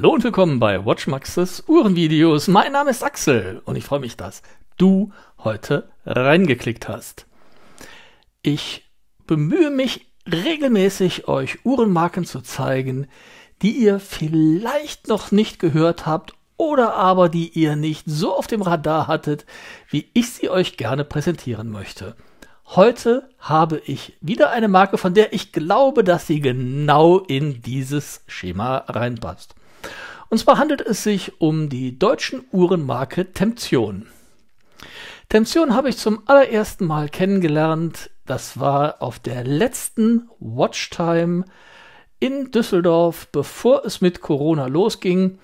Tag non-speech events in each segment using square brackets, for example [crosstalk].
Hallo und willkommen bei Watchmaxes Uhrenvideos. Mein Name ist Axel und ich freue mich, dass du heute reingeklickt hast. Ich bemühe mich regelmäßig, euch Uhrenmarken zu zeigen, die ihr vielleicht noch nicht gehört habt oder aber die ihr nicht so auf dem Radar hattet, wie ich sie euch gerne präsentieren möchte. Heute habe ich wieder eine Marke, von der ich glaube, dass sie genau in dieses Schema reinpasst. Und zwar handelt es sich um die deutschen Uhrenmarke Temption. Temption habe ich zum allerersten Mal kennengelernt. Das war auf der letzten Watchtime in Düsseldorf, bevor es mit Corona losging.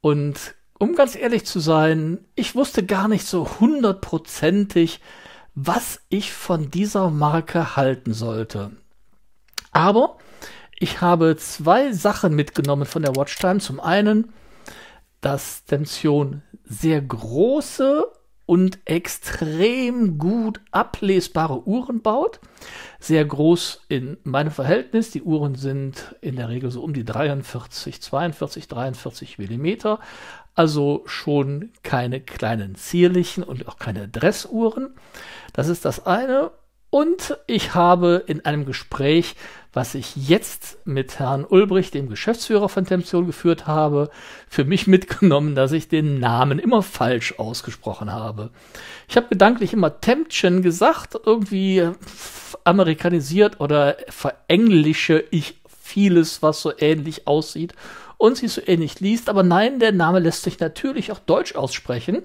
Und um ganz ehrlich zu sein, ich wusste gar nicht so hundertprozentig, was ich von dieser Marke halten sollte. Aber ich habe zwei Sachen mitgenommen von der Watchtime. Zum einen, dass Tension sehr große und extrem gut ablesbare Uhren baut. Sehr groß in meinem Verhältnis. Die Uhren sind in der Regel so um die 43, 42, 43 Millimeter. Also schon keine kleinen zierlichen und auch keine Dressuhren. Das ist das eine. Und ich habe in einem Gespräch, was ich jetzt mit Herrn Ulbricht, dem Geschäftsführer von Temption, geführt habe, für mich [laughs] mitgenommen, dass ich den Namen immer falsch ausgesprochen habe. Ich habe gedanklich immer Temption gesagt, irgendwie amerikanisiert oder verenglische ich vieles, was so ähnlich aussieht und sich so ähnlich liest. Aber nein, der Name lässt sich natürlich auch deutsch aussprechen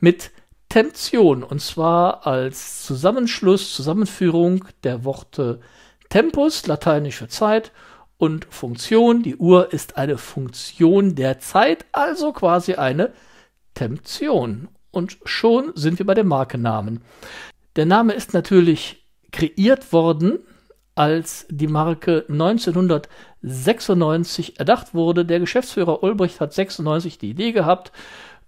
mit Temption. Temption, und zwar als Zusammenschluss, Zusammenführung der Worte Tempus, lateinisch für Zeit, und Funktion. Die Uhr ist eine Funktion der Zeit, also quasi eine Temption. Und schon sind wir bei dem Markennamen. Der Name ist natürlich kreiert worden, als die Marke 1996 erdacht wurde. Der Geschäftsführer Ulbricht hat 96 die Idee gehabt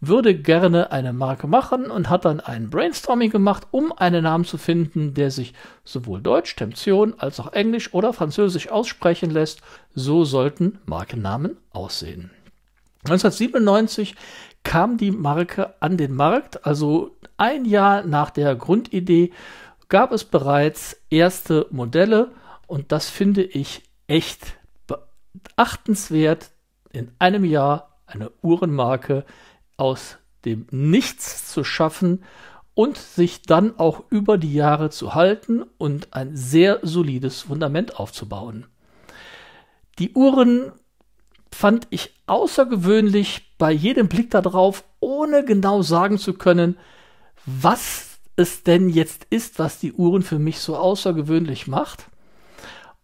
würde gerne eine Marke machen und hat dann ein Brainstorming gemacht, um einen Namen zu finden, der sich sowohl Deutsch, Temption als auch Englisch oder Französisch aussprechen lässt. So sollten Markennamen aussehen. 1997 kam die Marke an den Markt, also ein Jahr nach der Grundidee gab es bereits erste Modelle und das finde ich echt beachtenswert, in einem Jahr eine Uhrenmarke aus dem Nichts zu schaffen und sich dann auch über die Jahre zu halten und ein sehr solides Fundament aufzubauen. Die Uhren fand ich außergewöhnlich bei jedem Blick darauf, ohne genau sagen zu können, was es denn jetzt ist, was die Uhren für mich so außergewöhnlich macht.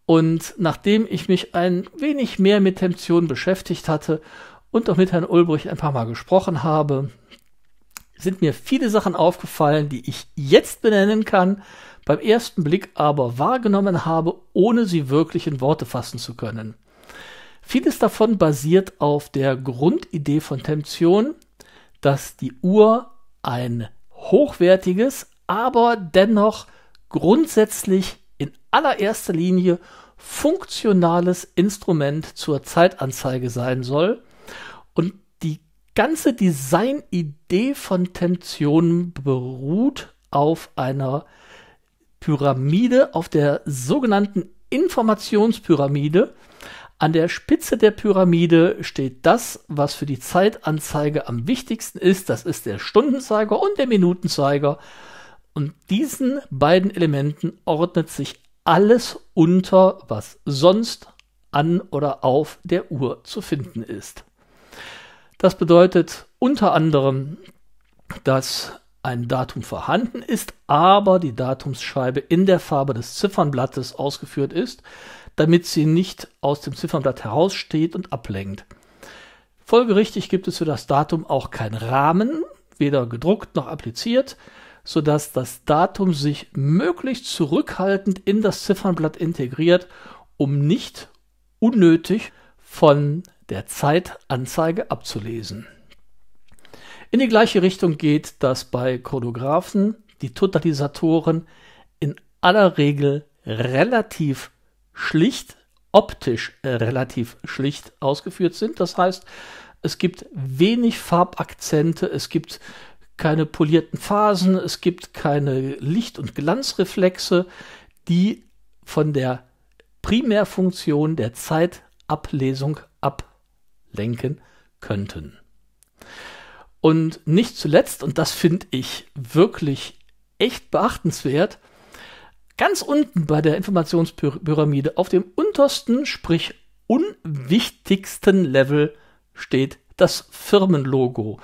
Und nachdem ich mich ein wenig mehr mit Temption beschäftigt hatte und auch mit Herrn Ulbrich ein paar Mal gesprochen habe, sind mir viele Sachen aufgefallen, die ich jetzt benennen kann, beim ersten Blick aber wahrgenommen habe, ohne sie wirklich in Worte fassen zu können. Vieles davon basiert auf der Grundidee von Tension, dass die Uhr ein hochwertiges, aber dennoch grundsätzlich in allererster Linie funktionales Instrument zur Zeitanzeige sein soll und die ganze Designidee von Tension beruht auf einer Pyramide, auf der sogenannten Informationspyramide. An der Spitze der Pyramide steht das, was für die Zeitanzeige am wichtigsten ist. Das ist der Stundenzeiger und der Minutenzeiger. Und diesen beiden Elementen ordnet sich alles unter, was sonst an oder auf der Uhr zu finden ist. Das bedeutet unter anderem, dass ein Datum vorhanden ist, aber die Datumsscheibe in der Farbe des Ziffernblattes ausgeführt ist, damit sie nicht aus dem Ziffernblatt heraussteht und ablenkt. Folgerichtig gibt es für das Datum auch keinen Rahmen, weder gedruckt noch appliziert, sodass das Datum sich möglichst zurückhaltend in das Ziffernblatt integriert, um nicht unnötig von der Zeitanzeige abzulesen. In die gleiche Richtung geht, dass bei Chronographen die Totalisatoren in aller Regel relativ schlicht, optisch äh, relativ schlicht ausgeführt sind. Das heißt, es gibt wenig Farbakzente, es gibt keine polierten Phasen, es gibt keine Licht- und Glanzreflexe, die von der Primärfunktion der Zeitablesung ab denken könnten. Und nicht zuletzt, und das finde ich wirklich echt beachtenswert, ganz unten bei der Informationspyramide auf dem untersten, sprich unwichtigsten Level steht das Firmenlogo.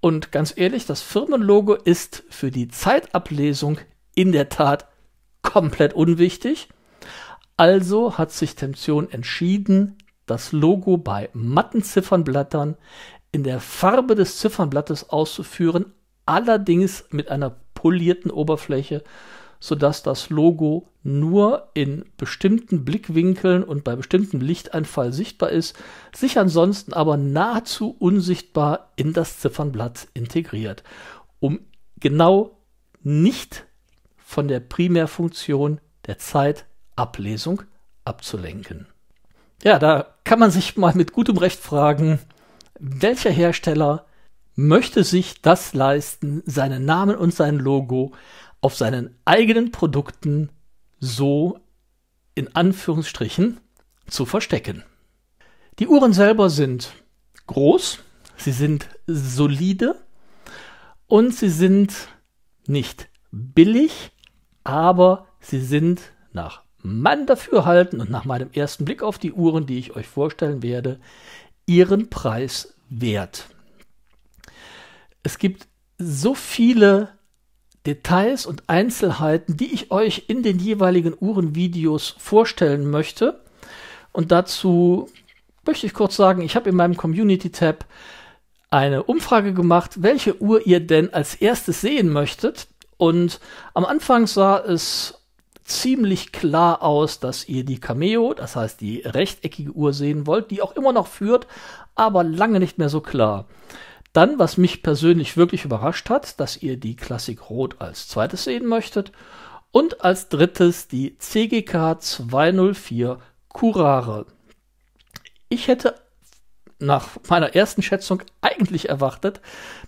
Und ganz ehrlich, das Firmenlogo ist für die Zeitablesung in der Tat komplett unwichtig. Also hat sich Temption entschieden, das Logo bei matten Ziffernblättern in der Farbe des Ziffernblattes auszuführen, allerdings mit einer polierten Oberfläche, sodass das Logo nur in bestimmten Blickwinkeln und bei bestimmtem Lichteinfall sichtbar ist, sich ansonsten aber nahezu unsichtbar in das Ziffernblatt integriert, um genau nicht von der Primärfunktion der Zeitablesung abzulenken ja, da kann man sich mal mit gutem Recht fragen, welcher Hersteller möchte sich das leisten, seinen Namen und sein Logo auf seinen eigenen Produkten so in Anführungsstrichen zu verstecken. Die Uhren selber sind groß, sie sind solide und sie sind nicht billig, aber sie sind nach Mann dafür halten und nach meinem ersten Blick auf die Uhren, die ich euch vorstellen werde, ihren Preis wert. Es gibt so viele Details und Einzelheiten, die ich euch in den jeweiligen Uhrenvideos vorstellen möchte. Und dazu möchte ich kurz sagen, ich habe in meinem Community-Tab eine Umfrage gemacht, welche Uhr ihr denn als erstes sehen möchtet. Und am Anfang sah es ziemlich klar aus, dass ihr die Cameo, das heißt die rechteckige Uhr sehen wollt, die auch immer noch führt, aber lange nicht mehr so klar. Dann, was mich persönlich wirklich überrascht hat, dass ihr die Classic Rot als zweites sehen möchtet und als drittes die CGK 204 Curare. Ich hätte nach meiner ersten Schätzung eigentlich erwartet,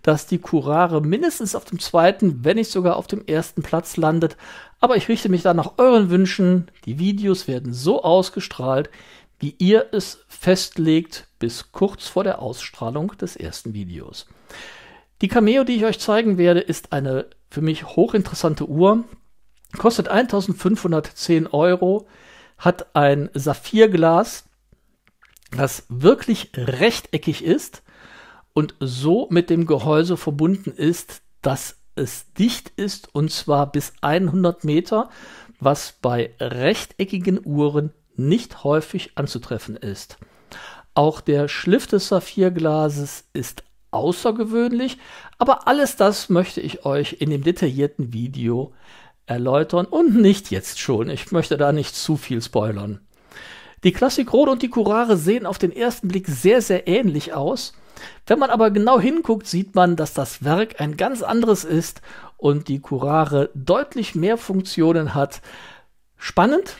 dass die Kurare mindestens auf dem zweiten, wenn nicht sogar auf dem ersten Platz landet. Aber ich richte mich da nach euren Wünschen. Die Videos werden so ausgestrahlt, wie ihr es festlegt, bis kurz vor der Ausstrahlung des ersten Videos. Die Cameo, die ich euch zeigen werde, ist eine für mich hochinteressante Uhr. Kostet 1510 Euro, hat ein Saphirglas, das wirklich rechteckig ist und so mit dem Gehäuse verbunden ist, dass es dicht ist und zwar bis 100 Meter, was bei rechteckigen Uhren nicht häufig anzutreffen ist. Auch der Schliff des Saphirglases ist außergewöhnlich, aber alles das möchte ich euch in dem detaillierten Video erläutern und nicht jetzt schon. Ich möchte da nicht zu viel spoilern. Die Classic Rot und die Curare sehen auf den ersten Blick sehr, sehr ähnlich aus. Wenn man aber genau hinguckt, sieht man, dass das Werk ein ganz anderes ist und die Curare deutlich mehr Funktionen hat. Spannend.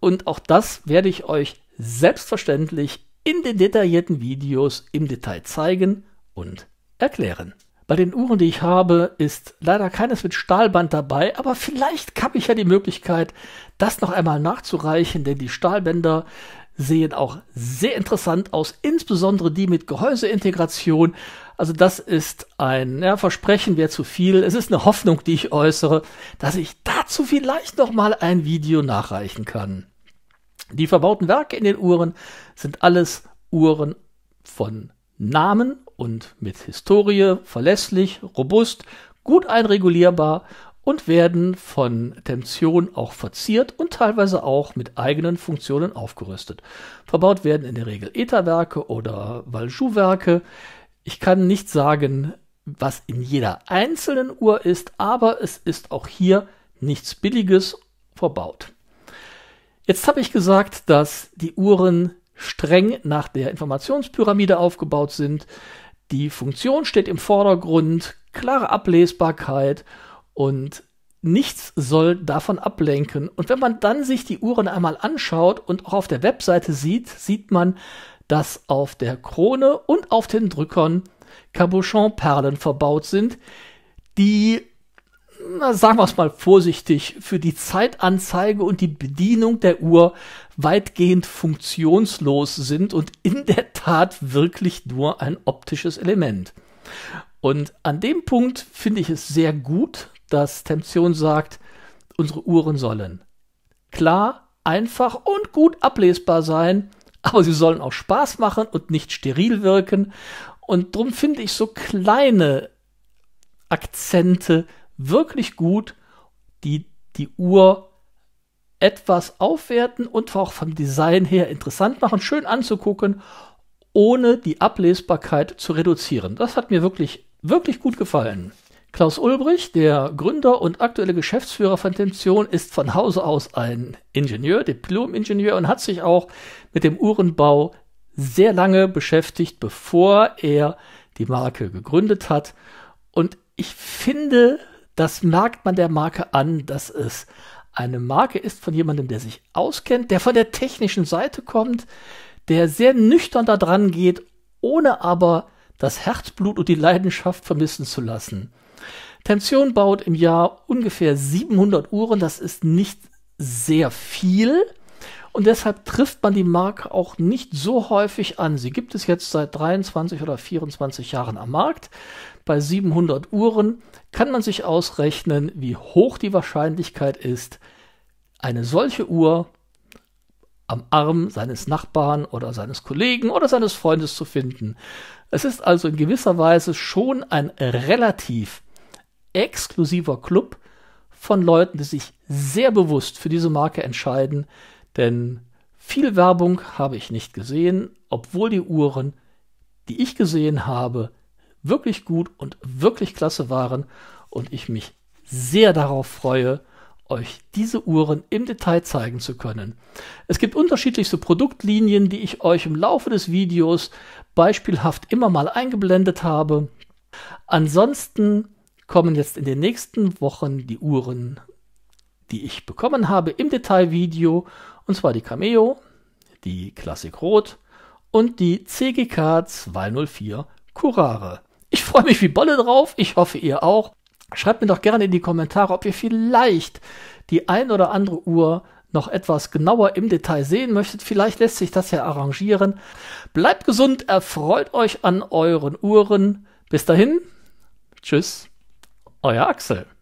Und auch das werde ich euch selbstverständlich in den detaillierten Videos im Detail zeigen und erklären. Bei den Uhren, die ich habe, ist leider keines mit Stahlband dabei, aber vielleicht habe ich ja die Möglichkeit, das noch einmal nachzureichen, denn die Stahlbänder sehen auch sehr interessant aus, insbesondere die mit Gehäuseintegration. Also das ist ein ja, Versprechen wäre zu viel. Es ist eine Hoffnung, die ich äußere, dass ich dazu vielleicht noch mal ein Video nachreichen kann. Die verbauten Werke in den Uhren sind alles Uhren von Namen und mit Historie verlässlich, robust, gut einregulierbar und werden von Tension auch verziert und teilweise auch mit eigenen Funktionen aufgerüstet. Verbaut werden in der Regel Etherwerke oder Valjoux-Werke. Ich kann nicht sagen, was in jeder einzelnen Uhr ist, aber es ist auch hier nichts Billiges verbaut. Jetzt habe ich gesagt, dass die Uhren streng nach der Informationspyramide aufgebaut sind. Die Funktion steht im Vordergrund, klare Ablesbarkeit und nichts soll davon ablenken. Und wenn man dann sich die Uhren einmal anschaut und auch auf der Webseite sieht, sieht man, dass auf der Krone und auf den Drückern Cabochon-Perlen verbaut sind, die na, sagen wir es mal vorsichtig, für die Zeitanzeige und die Bedienung der Uhr weitgehend funktionslos sind und in der Tat wirklich nur ein optisches Element. Und an dem Punkt finde ich es sehr gut, dass Temption sagt, unsere Uhren sollen klar, einfach und gut ablesbar sein, aber sie sollen auch Spaß machen und nicht steril wirken. Und drum finde ich so kleine Akzente wirklich gut die, die Uhr etwas aufwerten und auch vom Design her interessant machen, schön anzugucken, ohne die Ablesbarkeit zu reduzieren. Das hat mir wirklich, wirklich gut gefallen. Klaus Ulbrich, der Gründer und aktuelle Geschäftsführer von Tension, ist von Hause aus ein Ingenieur, Diplom-Ingenieur und hat sich auch mit dem Uhrenbau sehr lange beschäftigt, bevor er die Marke gegründet hat. Und ich finde, das merkt man der Marke an, dass es eine Marke ist von jemandem, der sich auskennt, der von der technischen Seite kommt, der sehr nüchtern da dran geht, ohne aber das Herzblut und die Leidenschaft vermissen zu lassen. Tension baut im Jahr ungefähr 700 Uhren, das ist nicht sehr viel und deshalb trifft man die Marke auch nicht so häufig an. Sie gibt es jetzt seit 23 oder 24 Jahren am Markt. Bei 700 Uhren kann man sich ausrechnen, wie hoch die Wahrscheinlichkeit ist, eine solche Uhr am Arm seines Nachbarn oder seines Kollegen oder seines Freundes zu finden. Es ist also in gewisser Weise schon ein relativ exklusiver Club von Leuten, die sich sehr bewusst für diese Marke entscheiden, denn viel Werbung habe ich nicht gesehen, obwohl die Uhren, die ich gesehen habe, wirklich gut und wirklich klasse waren und ich mich sehr darauf freue, euch diese Uhren im Detail zeigen zu können. Es gibt unterschiedlichste Produktlinien, die ich euch im Laufe des Videos beispielhaft immer mal eingeblendet habe. Ansonsten kommen jetzt in den nächsten Wochen die Uhren, die ich bekommen habe im Detailvideo, und zwar die Cameo, die Classic Rot und die CGK 204 Curare. Ich freue mich wie Bolle drauf. Ich hoffe, ihr auch. Schreibt mir doch gerne in die Kommentare, ob ihr vielleicht die ein oder andere Uhr noch etwas genauer im Detail sehen möchtet. Vielleicht lässt sich das ja arrangieren. Bleibt gesund, erfreut euch an euren Uhren. Bis dahin, tschüss, euer Axel.